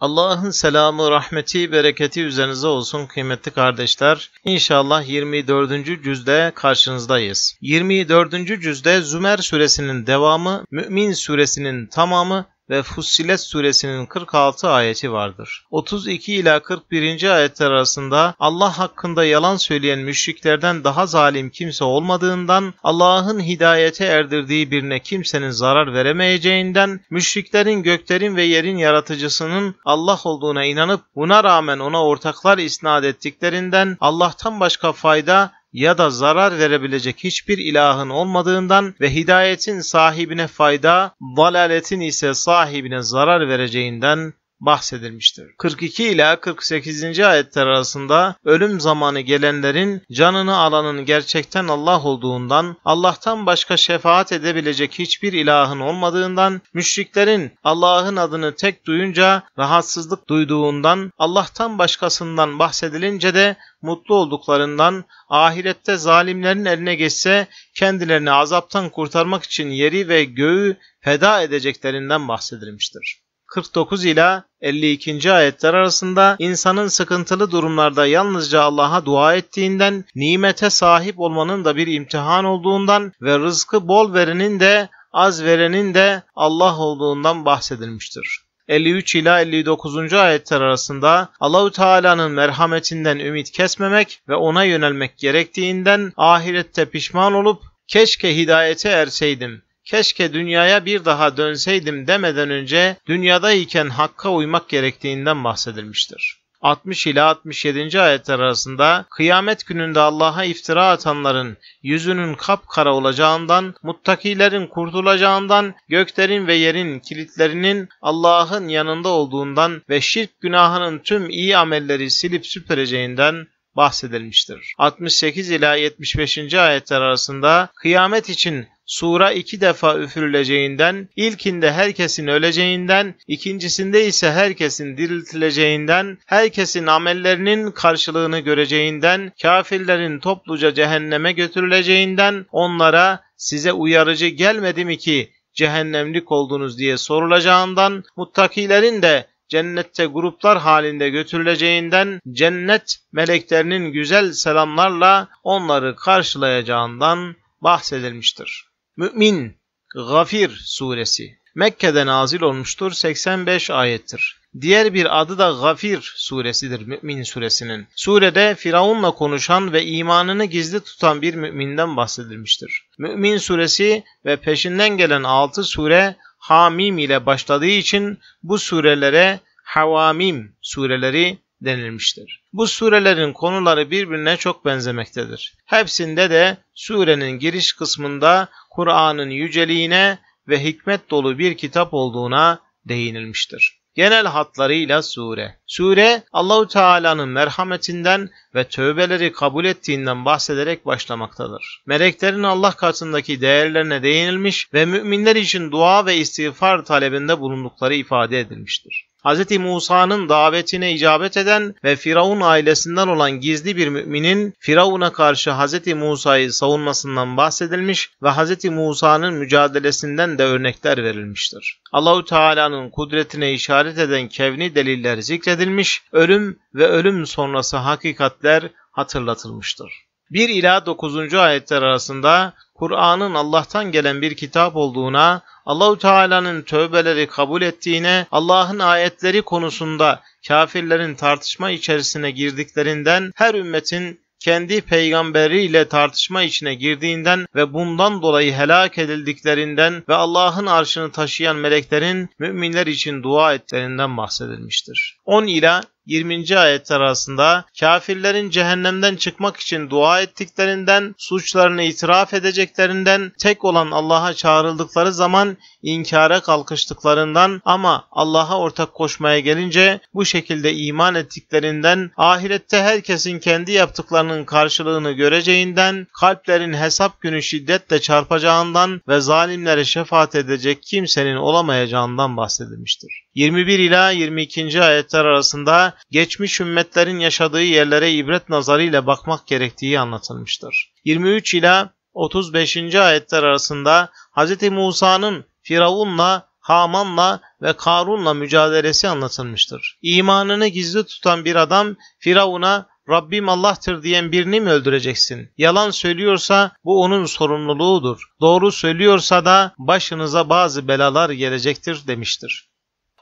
Allah'ın selamı, rahmeti, bereketi üzerinize olsun kıymetli kardeşler. İnşallah 24. cüzde karşınızdayız. 24. cüzde Zümer suresinin devamı, Mümin suresinin tamamı ve Fussilet suresinin 46 ayeti vardır. 32 ila 41. ayetler arasında Allah hakkında yalan söyleyen müşriklerden daha zalim kimse olmadığından, Allah'ın hidayete erdirdiği birine kimsenin zarar veremeyeceğinden, müşriklerin göklerin ve yerin yaratıcısının Allah olduğuna inanıp buna rağmen ona ortaklar isnat ettiklerinden, Allah'tan başka fayda ya da zarar verebilecek hiçbir ilahın olmadığından ve hidayetin sahibine fayda, dalaletin ise sahibine zarar vereceğinden bahsedilmiştir. 42 ile 48. ayetler arasında ölüm zamanı gelenlerin canını alanın gerçekten Allah olduğundan, Allah'tan başka şefaat edebilecek hiçbir ilahın olmadığından, müşriklerin Allah'ın adını tek duyunca rahatsızlık duyduğundan, Allah'tan başkasından bahsedilince de mutlu olduklarından, ahirette zalimlerin eline geçse kendilerini azaptan kurtarmak için yeri ve göğü feda edeceklerinden bahsedilmiştir. 49 ila 52. ayetler arasında insanın sıkıntılı durumlarda yalnızca Allah'a dua ettiğinden, nimete sahip olmanın da bir imtihan olduğundan ve rızkı bol verenin de az verenin de Allah olduğundan bahsedilmiştir. 53 ila 59. ayetler arasında Allahü Teala'nın merhametinden ümit kesmemek ve ona yönelmek gerektiğinden ahirette pişman olup keşke hidayete erseydim keşke dünyaya bir daha dönseydim demeden önce dünyadayken hakka uymak gerektiğinden bahsedilmiştir. 60 ila 67. ayetler arasında kıyamet gününde Allah'a iftira atanların yüzünün kapkara olacağından, muttakilerin kurtulacağından, göklerin ve yerin kilitlerinin Allah'ın yanında olduğundan ve şirk günahının tüm iyi amelleri silip süpüreceğinden, bahsedilmiştir. 68 ila 75. ayetler arasında kıyamet için sura iki defa üfürüleceğinden, ilkinde herkesin öleceğinden, ikincisinde ise herkesin diriltileceğinden, herkesin amellerinin karşılığını göreceğinden, kafirlerin topluca cehenneme götürüleceğinden, onlara size uyarıcı gelmedi mi ki cehennemlik oldunuz diye sorulacağından, muttakilerin de cennette gruplar halinde götürüleceğinden cennet meleklerinin güzel selamlarla onları karşılayacağından bahsedilmiştir. Mümin Gafir suresi Mekke'de nazil olmuştur 85 ayettir. Diğer bir adı da Gafir suresidir Mümin suresinin. Surede Firavun'la konuşan ve imanını gizli tutan bir müminden bahsedilmiştir. Mümin suresi ve peşinden gelen 6 sure hamim ile başladığı için bu surelere havamim sureleri denilmiştir. Bu surelerin konuları birbirine çok benzemektedir. Hepsinde de surenin giriş kısmında Kur'an'ın yüceliğine ve hikmet dolu bir kitap olduğuna değinilmiştir genel hatlarıyla sure. Sure Allahu Teala'nın merhametinden ve tövbeleri kabul ettiğinden bahsederek başlamaktadır. Meleklerin Allah katındaki değerlerine değinilmiş ve müminler için dua ve istiğfar talebinde bulundukları ifade edilmiştir. Hz. Musa'nın davetine icabet eden ve Firavun ailesinden olan gizli bir müminin Firavun'a karşı Hz. Musa'yı savunmasından bahsedilmiş ve Hz. Musa'nın mücadelesinden de örnekler verilmiştir. Allahü Teala'nın kudretine işaret eden kevni deliller zikredilmiş, ölüm ve ölüm sonrası hakikatler hatırlatılmıştır. 1 ila 9. ayetler arasında Kur'an'ın Allah'tan gelen bir kitap olduğuna, Allahu Teala'nın tövbeleri kabul ettiğine, Allah'ın ayetleri konusunda kafirlerin tartışma içerisine girdiklerinden her ümmetin kendi peygamberiyle tartışma içine girdiğinden ve bundan dolayı helak edildiklerinden ve Allah'ın arşını taşıyan meleklerin müminler için dua ettiklerinden bahsedilmiştir. 10 ila 20. ayet arasında kafirlerin cehennemden çıkmak için dua ettiklerinden, suçlarını itiraf edeceklerinden, tek olan Allah'a çağrıldıkları zaman inkara kalkıştıklarından ama Allah'a ortak koşmaya gelince bu şekilde iman ettiklerinden, ahirette herkesin kendi yaptıklarının karşılığını göreceğinden, kalplerin hesap günü şiddetle çarpacağından ve zalimlere şefaat edecek kimsenin olamayacağından bahsedilmiştir. 21 ila 22. ayetler arasında geçmiş ümmetlerin yaşadığı yerlere ibret nazarıyla bakmak gerektiği anlatılmıştır. 23 ila 35. ayetler arasında Hz. Musa'nın Firavun'la, Haman'la ve Karun'la mücadelesi anlatılmıştır. İmanını gizli tutan bir adam Firavun'a Rabbim Allah'tır diyen birini mi öldüreceksin? Yalan söylüyorsa bu onun sorumluluğudur. Doğru söylüyorsa da başınıza bazı belalar gelecektir demiştir.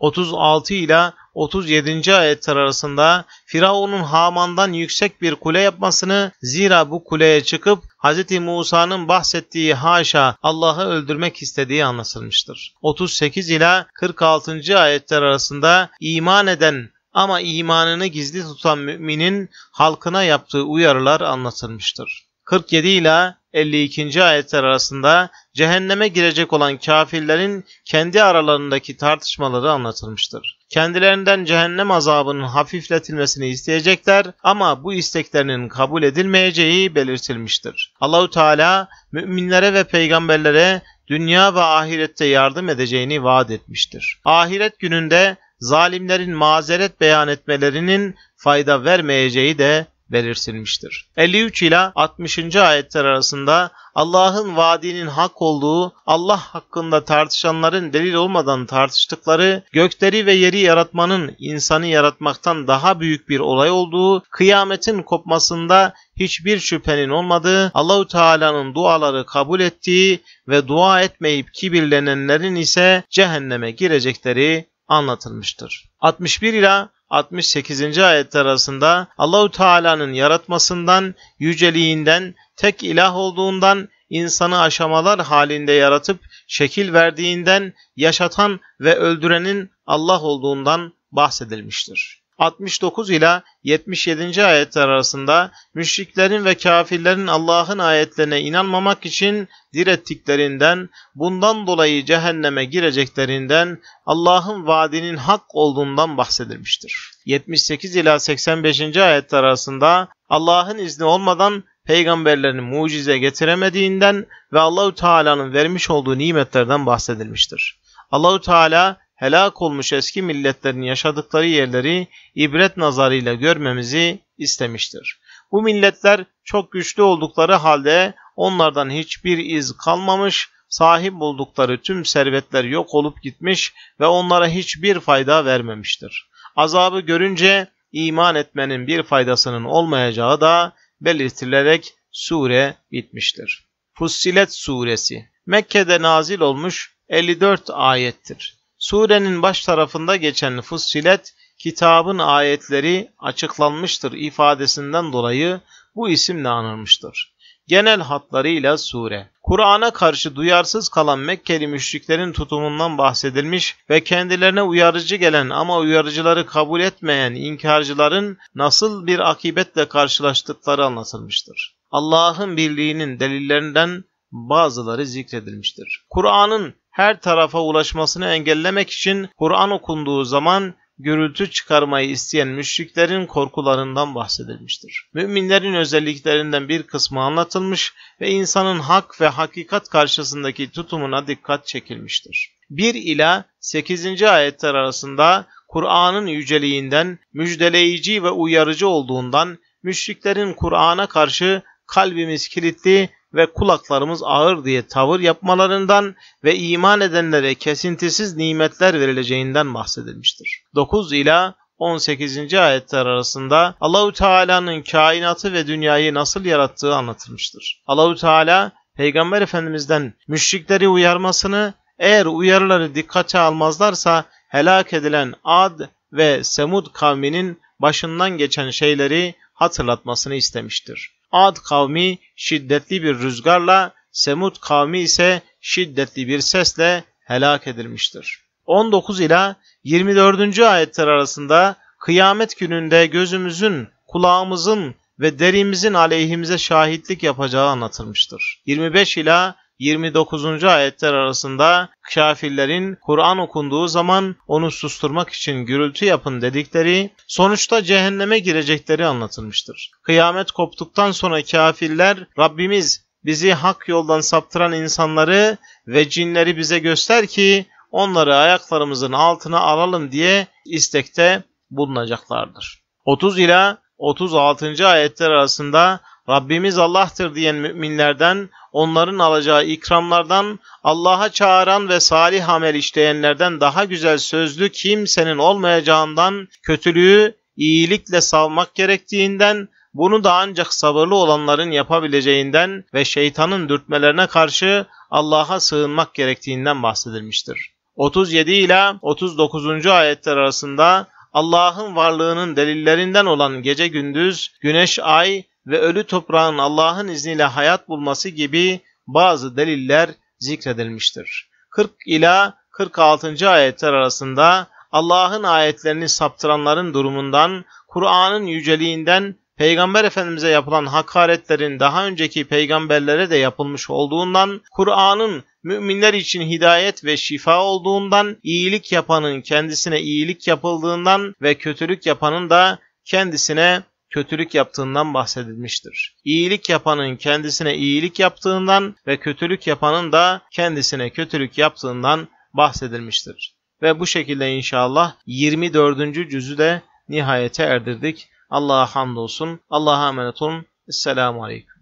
36 ile 37. ayetler arasında Firavun'un Haman'dan yüksek bir kule yapmasını zira bu kuleye çıkıp Hz. Musa'nın bahsettiği haşa Allah'ı öldürmek istediği anlatılmıştır. 38 ile 46. ayetler arasında iman eden ama imanını gizli tutan müminin halkına yaptığı uyarılar anlatılmıştır. 47 ile 52. ayetler arasında cehenneme girecek olan kafirlerin kendi aralarındaki tartışmaları anlatılmıştır. Kendilerinden cehennem azabının hafifletilmesini isteyecekler ama bu isteklerinin kabul edilmeyeceği belirtilmiştir. Allahu Teala müminlere ve peygamberlere dünya ve ahirette yardım edeceğini vaat etmiştir. Ahiret gününde zalimlerin mazeret beyan etmelerinin fayda vermeyeceği de belirtilmiştir. 53 ila 60. ayetler arasında Allah'ın vaadinin hak olduğu, Allah hakkında tartışanların delil olmadan tartıştıkları, gökleri ve yeri yaratmanın insanı yaratmaktan daha büyük bir olay olduğu, kıyametin kopmasında hiçbir şüphenin olmadığı, Allahu Teala'nın duaları kabul ettiği ve dua etmeyip kibirlenenlerin ise cehenneme girecekleri anlatılmıştır. 61 ila 68. ayet arasında Allahu Teala'nın yaratmasından, yüceliğinden, tek ilah olduğundan, insanı aşamalar halinde yaratıp şekil verdiğinden, yaşatan ve öldürenin Allah olduğundan bahsedilmiştir. 69 ila 77. ayetler arasında müşriklerin ve kafirlerin Allah'ın ayetlerine inanmamak için direttiklerinden, bundan dolayı cehenneme gireceklerinden, Allah'ın vaadinin hak olduğundan bahsedilmiştir. 78 ila 85. ayetler arasında Allah'ın izni olmadan peygamberlerini mucize getiremediğinden ve Allahü Teala'nın vermiş olduğu nimetlerden bahsedilmiştir. Allahü Teala helak olmuş eski milletlerin yaşadıkları yerleri ibret nazarıyla görmemizi istemiştir. Bu milletler çok güçlü oldukları halde onlardan hiçbir iz kalmamış, sahip oldukları tüm servetler yok olup gitmiş ve onlara hiçbir fayda vermemiştir. Azabı görünce iman etmenin bir faydasının olmayacağı da belirtilerek sure bitmiştir. Fussilet suresi Mekke'de nazil olmuş 54 ayettir. Surenin baş tarafında geçen Fussilet kitabın ayetleri açıklanmıştır ifadesinden dolayı bu isimle anılmıştır. Genel hatlarıyla sure. Kur'an'a karşı duyarsız kalan Mekkeli müşriklerin tutumundan bahsedilmiş ve kendilerine uyarıcı gelen ama uyarıcıları kabul etmeyen inkarcıların nasıl bir akibetle karşılaştıkları anlatılmıştır. Allah'ın birliğinin delillerinden bazıları zikredilmiştir. Kur'an'ın her tarafa ulaşmasını engellemek için Kur'an okunduğu zaman gürültü çıkarmayı isteyen müşriklerin korkularından bahsedilmiştir. Müminlerin özelliklerinden bir kısmı anlatılmış ve insanın hak ve hakikat karşısındaki tutumuna dikkat çekilmiştir. 1 ila 8. ayetler arasında Kur'an'ın yüceliğinden, müjdeleyici ve uyarıcı olduğundan müşriklerin Kur'an'a karşı kalbimiz kilitli ve kulaklarımız ağır diye tavır yapmalarından ve iman edenlere kesintisiz nimetler verileceğinden bahsedilmiştir. 9 ila 18. ayetler arasında Allahu Teala'nın kainatı ve dünyayı nasıl yarattığı anlatılmıştır. Allahu Teala Peygamber Efendimiz'den müşrikleri uyarmasını eğer uyarıları dikkate almazlarsa helak edilen Ad ve Semud kavminin başından geçen şeyleri hatırlatmasını istemiştir. Ad kavmi şiddetli bir rüzgarla, Semud kavmi ise şiddetli bir sesle helak edilmiştir. 19 ila 24. ayetler arasında kıyamet gününde gözümüzün, kulağımızın ve derimizin aleyhimize şahitlik yapacağı anlatılmıştır. 25 ila 29. ayetler arasında kafirlerin Kur'an okunduğu zaman onu susturmak için gürültü yapın dedikleri, sonuçta cehenneme girecekleri anlatılmıştır. Kıyamet koptuktan sonra kafirler Rabbimiz bizi hak yoldan saptıran insanları ve cinleri bize göster ki onları ayaklarımızın altına alalım diye istekte bulunacaklardır. 30 ila 36. ayetler arasında Rabbimiz Allah'tır diyen müminlerden onların alacağı ikramlardan Allah'a çağıran ve salih amel işleyenlerden daha güzel sözlü kimsenin olmayacağından, kötülüğü iyilikle savmak gerektiğinden, bunu da ancak sabırlı olanların yapabileceğinden ve şeytanın dürtmelerine karşı Allah'a sığınmak gerektiğinden bahsedilmiştir. 37 ile 39. ayetler arasında Allah'ın varlığının delillerinden olan gece gündüz, güneş ay ve ölü toprağın Allah'ın izniyle hayat bulması gibi bazı deliller zikredilmiştir. 40 ila 46. ayetler arasında Allah'ın ayetlerini saptıranların durumundan, Kur'an'ın yüceliğinden, Peygamber Efendimiz'e yapılan hakaretlerin daha önceki peygamberlere de yapılmış olduğundan, Kur'an'ın müminler için hidayet ve şifa olduğundan, iyilik yapanın kendisine iyilik yapıldığından ve kötülük yapanın da kendisine kötülük yaptığından bahsedilmiştir. İyilik yapanın kendisine iyilik yaptığından ve kötülük yapanın da kendisine kötülük yaptığından bahsedilmiştir. Ve bu şekilde inşallah 24. cüzü de nihayete erdirdik. Allah'a hamdolsun. Allah'a emanet olun. Esselamu Aleyküm.